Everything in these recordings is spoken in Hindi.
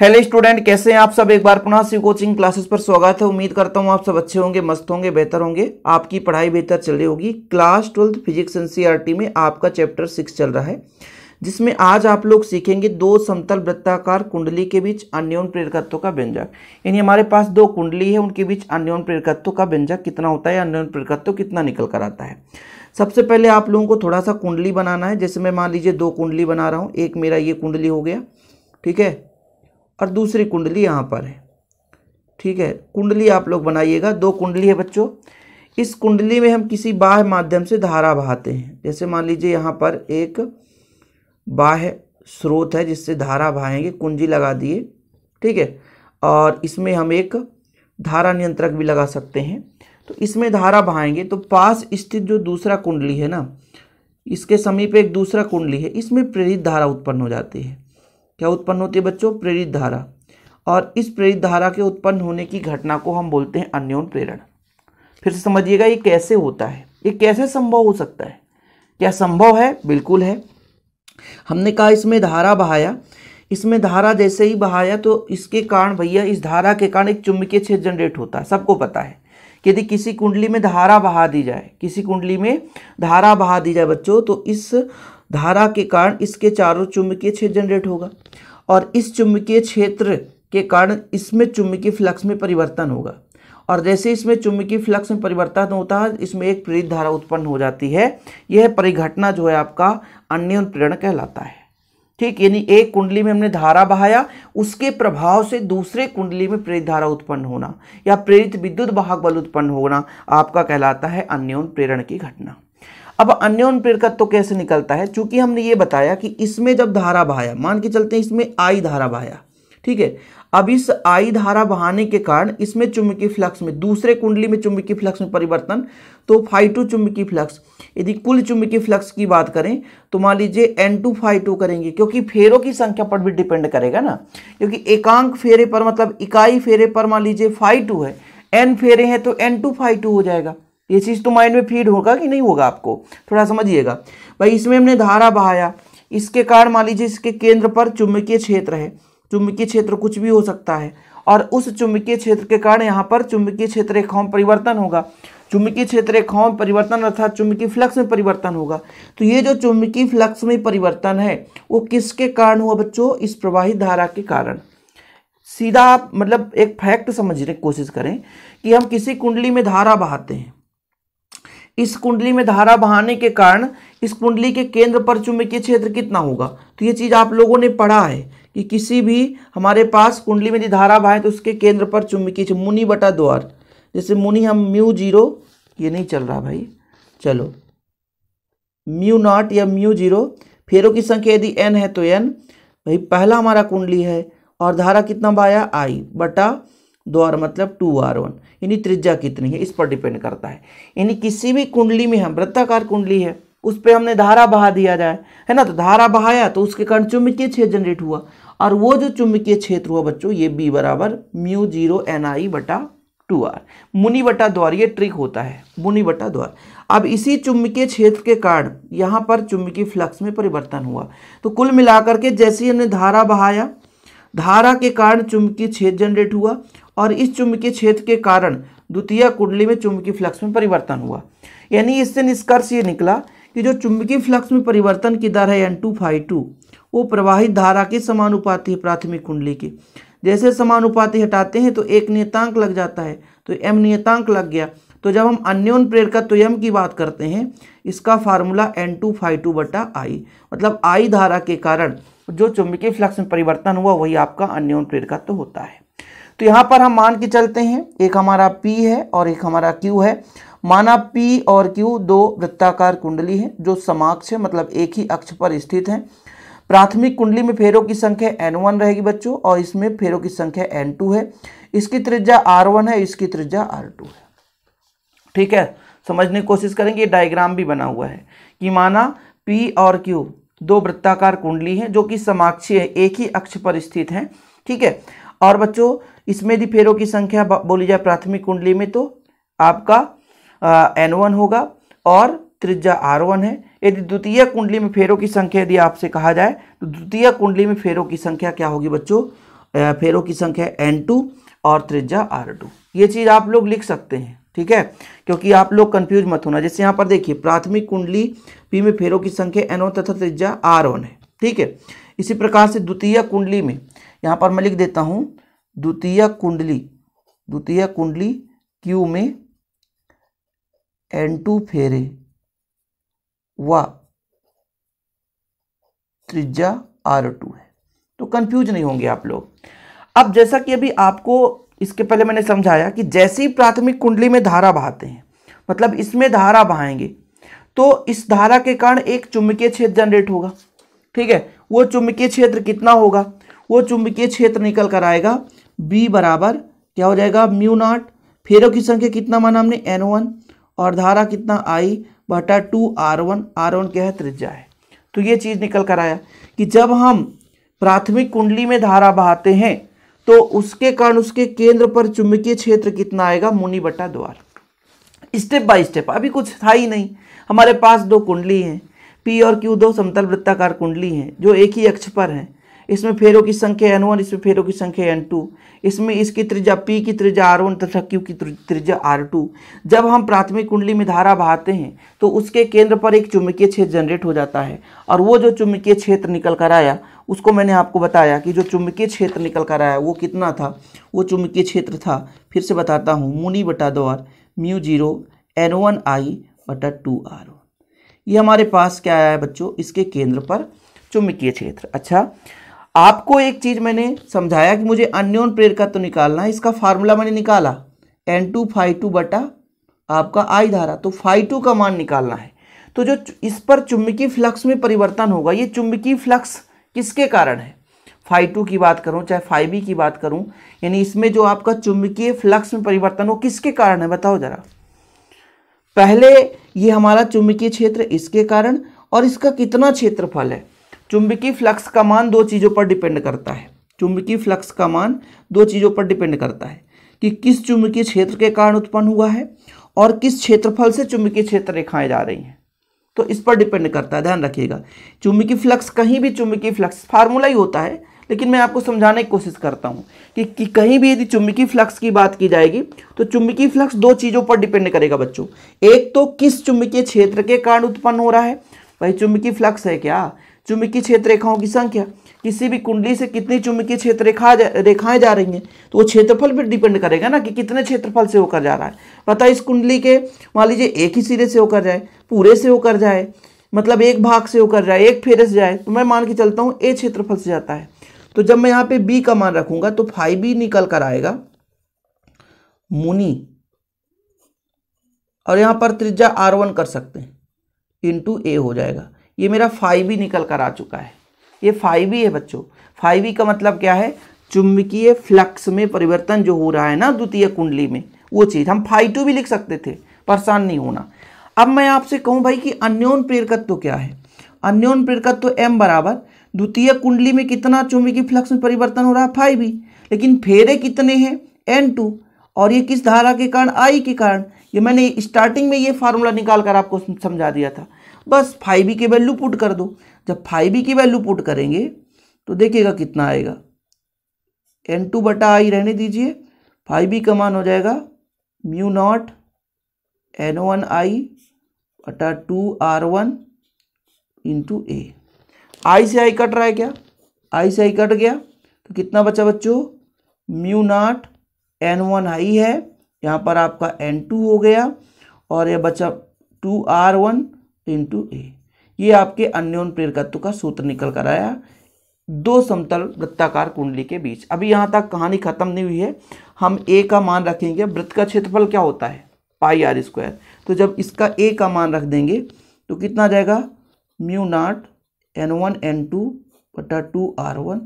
हेलो स्टूडेंट कैसे हैं आप सब एक बार पुनः सी कोचिंग क्लासेस पर स्वागत है उम्मीद करता हूं आप सब अच्छे होंगे मस्त होंगे बेहतर होंगे आपकी पढ़ाई बेहतर चल रही होगी क्लास ट्वेल्थ फिजिक्स एनसीईआरटी में आपका चैप्टर सिक्स चल रहा है जिसमें आज आप लोग सीखेंगे दो समतल वृत्ताकार कुंडली के बीच अन्योन प्रेरकत्व का व्यंजक यानी हमारे पास दो कुंडली है उनके बीच अन्योन प्रेरकत्व का व्यंजक कितना होता है अन्योन प्रेरकत्व कितना निकल कर आता है सबसे पहले आप लोगों को थोड़ा सा कुंडली बनाना है जैसे मैं मान लीजिए दो कुंडली बना रहा हूँ एक मेरा ये कुंडली हो गया ठीक है और दूसरी कुंडली यहाँ पर है ठीक है कुंडली आप लोग बनाइएगा दो कुंडली है बच्चों इस कुंडली में हम किसी बाह माध्यम से धारा बहाते हैं जैसे मान लीजिए यहाँ पर एक बाह स्रोत है जिससे धारा बहाएंगे कुंजी लगा दिए ठीक है और इसमें हम एक धारा नियंत्रक भी लगा सकते हैं तो इसमें धारा बहाएंगे तो पास स्थित जो दूसरा कुंडली है ना इसके समीप एक दूसरा कुंडली है इसमें प्रेरित धारा उत्पन्न हो जाती है क्या उत्पन्न होती है बच्चों प्रेरित धारा और इस प्रेरित धारा के उत्पन्न होने की घटना को हम बोलते हैं अन्योन प्रेरण फिर से समझिएगा ये कैसे होता है ये कैसे संभव हो सकता है क्या संभव है बिल्कुल है हमने कहा इसमें धारा बहाया इसमें धारा जैसे ही बहाया तो इसके कारण भैया इस धारा के कारण एक चुंबकीय क्षेत्र जनरेट होता है सबको पता है कि यदि किसी कुंडली में धारा बहा दी जाए किसी कुंडली में धारा बहा दी जाए बच्चों तो इस धारा के कारण इसके चारों चुंबकीय क्षेत्र जनरेट होगा और इस चुंबकीय क्षेत्र के कारण इसमें चुंबकीय फ्लक्स में परिवर्तन होगा और जैसे इसमें चुंबकीय फ्लक्स में परिवर्तन होता है इसमें एक प्रेरित धारा उत्पन्न हो जाती है यह परिघटना जो है आपका अन्योन प्रेरण कहलाता है ठीक यानी एक कुंडली में हमने धारा बहाया उसके प्रभाव से दूसरे कुंडली में प्रेरित धारा उत्पन्न होना या प्रेरित विद्युत वाहक बल उत्पन्न होना आपका कहलाता है अन्योन प्रेरण की घटना अब अन्योन प्रेरकत्व तो कैसे निकलता है चूंकि हमने ये बताया कि इसमें जब धारा बहाया मान के चलते हैं इसमें आई धारा बहाया ठीक है अब इस आई धारा बहाने के कारण इसमें चुंबकीय फ्लक्स में दूसरे कुंडली में चुंबकीय फ्लक्स में परिवर्तन तो फाइव टू चुंबकीय फ्लक्स यदि कुल चुंबकीय फ्लक्स की बात करें तो मान लीजिए एन टू फाइव टू करेंगे क्योंकि फेरों की संख्या पर भी डिपेंड करेगा ना क्योंकि एकांक फेरे पर मतलब इकाई फेरे पर मान लीजिए फाइव टू है एन फेरे हैं तो एन टू फाइव टू हो जाएगा ये चीज़ तो माइंड में फीड होगा कि नहीं होगा आपको थोड़ा समझिएगा भाई इसमें हमने धारा बहाया इसके कारण मान लीजिए इसके केंद्र पर चुंबकीय क्षेत्र है चुंबकीय क्षेत्र कुछ भी हो सकता है और उस चुंबकीय क्षेत्र के कारण यहाँ पर चुंबकीय क्षेत्र रेखाओं परिवर्तन होगा चुंबकीय क्षेत्र रेखाओं में परिवर्तन अर्थात चुंबकीय फ्लक्स में परिवर्तन होगा तो ये जो चुंबकीय फ्लक्स में परिवर्तन है वो किसके कारण हुआ बच्चों इस प्रवाहित धारा के कारण सीधा आप मतलब एक फैक्ट समझने की कोशिश करें कि हम किसी कुंडली में धारा बहाते हैं इस कुंडली में धारा बहाने के कारण इस कुंडली के केंद्र पर चुंबकीय क्षेत्र कितना होगा तो ये चीज़ आप लोगों ने पढ़ा है कि किसी भी हमारे पास कुंडली में यदि धारा बहाए तो उसके केंद्र पर चुंबकीय क्षेत्र मुनि बटा द्वार जैसे मुनि हम म्यू जीरो ये नहीं चल रहा भाई चलो म्यू नॉट या म्यू जीरो फेरों की संख्या यदि एन है तो एन भाई पहला हमारा कुंडली है और धारा कितना बहाया आई बटा दो आर मतलब टू आर वन यानी त्रिज्या कितनी है इस पर डिपेंड करता है यानी किसी भी कुंडली में हम वृत्ताकार कुंडली है उस पर हमने धारा बहा दिया जाए है ना तो धारा बहाया तो उसके कारण चुंबकीय क्षेत्र जनरेट हुआ और वो जो चुंबकीय क्षेत्र हुआ बच्चों ये बी बराबर म्यू जीरो एन आई बटा टू आर मुनि बटा द्वार ये ट्रिक होता है मुनि बटा द्वार अब इसी चुंबकीय क्षेत्र के कारण यहाँ पर चुंबकीय फ्लक्स में परिवर्तन हुआ तो कुल मिलाकर के जैसे ही हमने धारा बहाया धारा के कारण चुंबकीय छेद जनरेट हुआ और इस चुंबकीय छेद के कारण द्वितीय कुंडली में चुंबकीय फ्लक्स में परिवर्तन हुआ यानी इससे निष्कर्ष ये निकला कि जो चुंबकीय फ्लक्स में परिवर्तन की दर है एन टू फाइव टू वो प्रवाहित धारा के समानुपाती है प्राथमिक कुंडली के जैसे समानुपाती हटाते हैं तो एक नियतांक लग जाता है तो एम नियतांक लग गया तो जब हम अन्योन प्रेर का तुयम की बात करते हैं इसका formula N two five two बटा आई मतलब आई धारा के कारण जो चुंबकीय फ्लक्स में परिवर्तन हुआ वही आपका अन्योन प्रेर का तो होता है तो यहाँ पर हम मान के चलते हैं एक हमारा पी है और एक हमारा क्यू है माना पी और क्यू दो वृत्ताकार कुंडली है जो समाक्ष है मतलब एक ही अक्ष पर स्थित है प्राथमिक कुंडली में फेरों की संख्या एन वन रहेगी बच्चों और इसमें फेरों की संख्या एन टू है इसकी त्रिज्या आर वन है इसकी त्रिज्या आर टू है ठीक है समझने की कोशिश करेंगे ये डायग्राम भी बना हुआ है कि माना पी और क्यू दो वृत्ताकार कुंडली हैं जो कि समाक्षी है एक ही अक्ष पर स्थित हैं ठीक है और बच्चों इसमें यदि फेरों की संख्या बोली जाए प्राथमिक कुंडली में तो आपका एन वन होगा और त्रिज्या आर वन है यदि द्वितीय कुंडली में फेरों की संख्या यदि आपसे कहा जाए तो द्वितीय कुंडली में फेरों की संख्या क्या होगी बच्चों फेरों की संख्या एन टू और त्रिज्या आर टू ये चीज़ आप लोग लिख सकते हैं ठीक है क्योंकि आप लोग कंफ्यूज मत होना जैसे यहाँ पर देखिए प्राथमिक कुंडली पी में फेरों की संख्या एनओ तथा त्रिज्या आर वन है ठीक है इसी प्रकार से द्वितीय कुंडली में यहाँ पर मैं लिख देता हूँ द्वितीय कुंडली द्वितीय कुंडली क्यू में एन टू फेरे व त्रिज्या आर टू है तो कंफ्यूज नहीं होंगे आप लोग अब जैसा कि अभी आपको इसके पहले मैंने समझाया कि जैसी प्राथमिक कुंडली में धारा बहाते हैं मतलब इसमें धारा बहाएंगे तो इस धारा के कारण एक चुंबकीय क्षेत्र जनरेट होगा ठीक है वो चुंबकीय क्षेत्र कितना होगा वो चुंबकीय क्षेत्र निकल कर आएगा बी बराबर क्या हो जाएगा म्यू नॉट फेरों की संख्या कितना माना हमने एन वन और धारा कितना आई बटा two R one R one क्या है त्रिज्या है तो ये चीज़ निकल कर आया कि जब हम प्राथमिक कुंडली में धारा बहाते हैं तो उसके कारण उसके केंद्र पर चुंबकीय क्षेत्र कितना आएगा मुनि बटा द्वार स्टेप बाय स्टेप अभी कुछ था ही नहीं हमारे पास दो कुंडली हैं पी और क्यू दो समतल वृत्ताकार कुंडली हैं जो एक ही अक्ष पर हैं इसमें फेरों की संख्या एन वन इसमें फेरों की संख्या एन टू इसमें इसकी त्रिज्या पी की त्रिज्या आर वन तथा क्यू की त्रिज्या आर टू जब हम प्राथमिक कुंडली में धारा बहाते हैं तो उसके केंद्र पर एक चुंबकीय क्षेत्र जनरेट हो जाता है और वो जो चुंबकीय क्षेत्र निकल कर आया उसको मैंने आपको बताया कि जो चुंबकीय क्षेत्र निकल कर आया वो कितना था वो चुंबकीय क्षेत्र था फिर से बताता हूँ मुनी बटा दो R mu zero N one I बटा टू आर ये हमारे पास क्या आया है बच्चों इसके केंद्र पर चुंबकीय क्षेत्र अच्छा आपको एक चीज़ मैंने समझाया कि मुझे अन्योन प्रेर का तो निकालना है इसका फार्मूला मैंने निकाला एन टू फाइव टू बटा आपका आई धारा तो फाइव टू का मान निकालना है तो जो इस पर चुंबकीय फ्लक्स में परिवर्तन होगा ये चुंबकीय फ्लक्स किसके कारण है फाइव टू की बात करूं चाहे फाइव बी की बात करूं यानी इसमें जो आपका चुंबकीय फ्लक्स में परिवर्तन हो किसके कारण है बताओ जरा पहले ये हमारा चुंबकीय क्षेत्र इसके कारण और इसका कितना क्षेत्रफल है चुंबकीय फ्लक्स का मान दो चीज़ों पर डिपेंड करता है चुंबकीय फ्लक्स का मान दो चीज़ों पर डिपेंड करता है कि किस चुंबकीय क्षेत्र के कारण उत्पन्न हुआ है और किस क्षेत्रफल से चुंबकीय क्षेत्र रेखाएं जा रही हैं तो इस पर डिपेंड करता है ध्यान रखिएगा चुंबकीय फ्लक्स कहीं भी चुंबकीय फ्लक्स फार्मूला ही होता है लेकिन मैं आपको समझाने की कोशिश करता हूँ कि, कि कहीं भी यदि चुंबकीय फ्लक्स की बात की जाएगी तो चुंबकीय फ्लक्स दो चीज़ों पर डिपेंड करेगा बच्चों एक तो किस चुंबकीय क्षेत्र के कारण उत्पन्न हो रहा है भाई चुंबकीय फ्लक्स है क्या चुंबकीय क्षेत्र रेखाओं की संख्या किसी भी कुंडली से कितनी चुंबकीय क्षेत्र रेखा जा, रेखाएं जा रही हैं तो वो क्षेत्रफल पर डिपेंड करेगा ना कि कितने क्षेत्रफल से होकर जा रहा है पता इस कुंडली के मान लीजिए एक ही सिरे से होकर जाए पूरे से होकर जाए मतलब एक भाग से होकर जाए एक फेरे से जाए तो मैं मान के चलता हूँ ए क्षेत्रफल से जाता है तो जब मैं यहाँ पे बी का मान रखूंगा तो फाइव बी निकल कर आएगा मुनि और यहाँ पर त्रिज्या आर वन कर सकते हैं इंटू ए हो जाएगा ये मेरा फाइव ही e निकल कर आ चुका है ये फाइव ही e है बच्चों फाइव ही e का मतलब क्या है चुंबकीय फ्लक्स में परिवर्तन जो हो रहा है ना द्वितीय कुंडली में वो चीज़ हम फाइव टू भी लिख सकते थे परेशान नहीं होना अब मैं आपसे कहूँ भाई कि अन्योन प्रेरकत्व क्या है अन्योन प्रेरकत्व एम बराबर द्वितीय कुंडली में कितना चुंबकीय फ्लक्स में परिवर्तन हो रहा है फाइव ही लेकिन फेरे कितने हैं एन टू और ये किस धारा के कारण आई के कारण ये मैंने स्टार्टिंग में ये फार्मूला निकाल कर आपको समझा दिया था बस फाइव की वैल्यू पुट कर दो जब फाइव की वैल्यू पुट करेंगे तो देखिएगा कितना आएगा एन टू बटा आई रहने दीजिए फाइव बी का मान हो जाएगा mu naught N one I बटा two R one into A I से आई कट रहा है क्या आई से आई कट गया तो कितना बचा बच्चों mu naught N one I है यहाँ पर आपका एन टू हो गया और यह बचा two R one into A ये आपके अन्योन प्रेरकत्व का सूत्र निकल कर आया दो समतल वृत्ताकार कुंडली के बीच अभी यहाँ तक कहानी खत्म नहीं हुई है हम ए का मान रखेंगे वृत्त का क्षेत्रफल क्या होता है पाई आर स्क्वायर तो जब इसका ए का मान रख देंगे तो कितना जाएगा mu naught N one N two बटा टू आर वन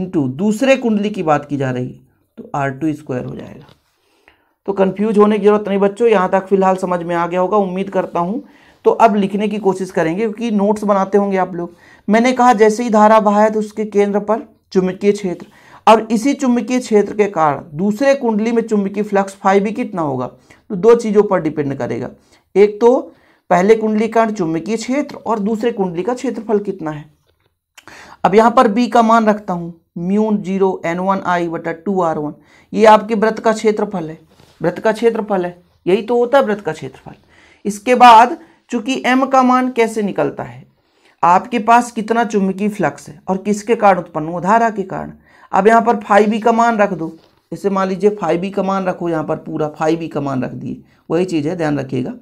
इंटू दूसरे कुंडली की बात की जा रही तो आर टू स्क्वायर हो जाएगा तो कन्फ्यूज होने की ज़रूरत नहीं बच्चों यहाँ तक फिलहाल समझ में आ गया होगा उम्मीद करता हूँ तो अब लिखने की कोशिश करेंगे क्योंकि नोट्स बनाते होंगे आप लोग मैंने कहा जैसे ही धारा बहा है तो उसके केंद्र पर चुंबकीय क्षेत्र और इसी चुंबकीय क्षेत्र के कारण दूसरे कुंडली में चुंबकीय फ्लक्स फाइव भी कितना होगा तो दो चीज़ों पर डिपेंड करेगा एक तो पहले कुंडली का चुंबकीय क्षेत्र और दूसरे कुंडली का क्षेत्रफल कितना है अब यहाँ पर बी का मान रखता हूँ mu zero N one I बटा टू आर वन ये आपके व्रत का क्षेत्रफल है वृत्त का क्षेत्रफल है यही तो होता है वृत्त का क्षेत्रफल इसके बाद चूंकि एम का मान कैसे निकलता है आपके पास कितना चुंबकीय फ्लक्स है और किसके कारण उत्पन्न हुआ धारा के कारण अब यहाँ पर फाइव बी का मान रख दो इसे मान लीजिए फाइव बी का मान रखो यहाँ पर पूरा फाइव बी का मान रख दिए वही चीज़ है ध्यान रखिएगा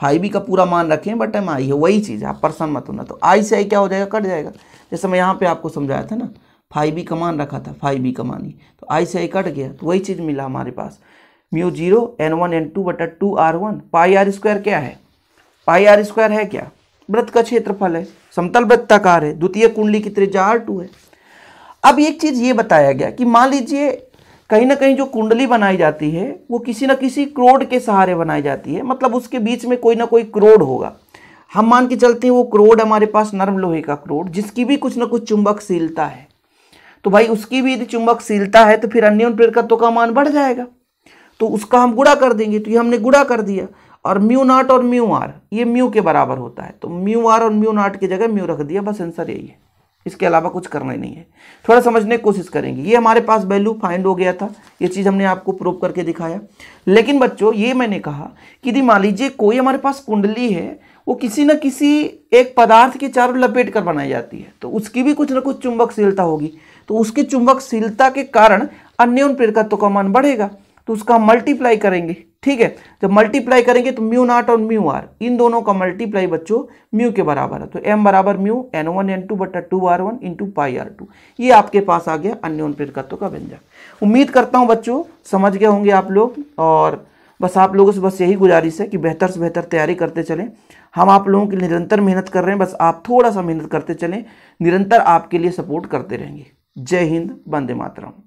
फाइव बी का पूरा मान रखें बट एम आई है वही चीज़ है आप परेशान मत होना तो आई से आई क्या हो जाएगा कट जाएगा जैसे मैं यहाँ पे आपको समझाया था ना फाइव बी का मान रखा था फाइव बी का मान ही तो आई से आई कट गया तो वही चीज़ मिला हमारे पास mu zero N one N two बटा two R one pi R square क्या है पाई आर स्क्वायर है क्या वृत्त का क्षेत्रफल है समतल वृत्ताकार है द्वितीय कुंडली की त्रिज्या आर टू है अब एक चीज़ ये बताया गया कि मान लीजिए कहीं ना कहीं जो कुंडली बनाई जाती है वो किसी ना किसी क्रोड के सहारे बनाई जाती है मतलब उसके बीच में कोई ना कोई क्रोड होगा हम मान के चलते हैं वो क्रोड हमारे पास नर्म लोहे का क्रोड जिसकी भी कुछ ना कुछ चुंबकशीलता है तो भाई उसकी भी यदि चुंबकशीलता है तो फिर अन्य प्रेरकत्व का मान बढ़ जाएगा तो उसका हम गुड़ा कर देंगे तो ये हमने गुड़ा कर दिया और म्यू नाट और म्यू आर ये म्यू के बराबर होता है तो म्यू आर और म्यू नाट की जगह म्यू रख दिया बस आंसर यही है इसके अलावा कुछ करना ही नहीं है थोड़ा समझने की कोशिश करेंगे ये हमारे पास वैल्यू फाइंड हो गया था ये चीज़ हमने आपको प्रूव करके दिखाया लेकिन बच्चों ये मैंने कहा कि यदि मान लीजिए कोई हमारे पास कुंडली है वो किसी न किसी एक पदार्थ के चारों लपेट कर बनाई जाती है तो उसकी भी कुछ ना कुछ चुंबकशीलता होगी तो उसकी चुंबकशीलता के कारण अन्य उन प्रेरकत्व का मान बढ़ेगा तो उसका मल्टीप्लाई करेंगे ठीक है जब मल्टीप्लाई करेंगे तो म्यू नॉट और म्यू आर इन दोनों का मल्टीप्लाई बच्चों म्यू के बराबर है तो एम बराबर mu N one N two बटा two R one into pi R two ये आपके पास आ गया अन्योन प्रकत्व का व्यंजक उम्मीद करता हूँ बच्चों समझ गए होंगे आप लोग और बस आप लोगों से बस यही गुजारिश है कि बेहतर से बेहतर तैयारी करते चलें हम आप लोगों के लिए निरंतर मेहनत कर रहे हैं बस आप थोड़ा सा मेहनत करते चलें निरंतर आपके लिए सपोर्ट करते रहेंगे जय हिंद वंदे मातरम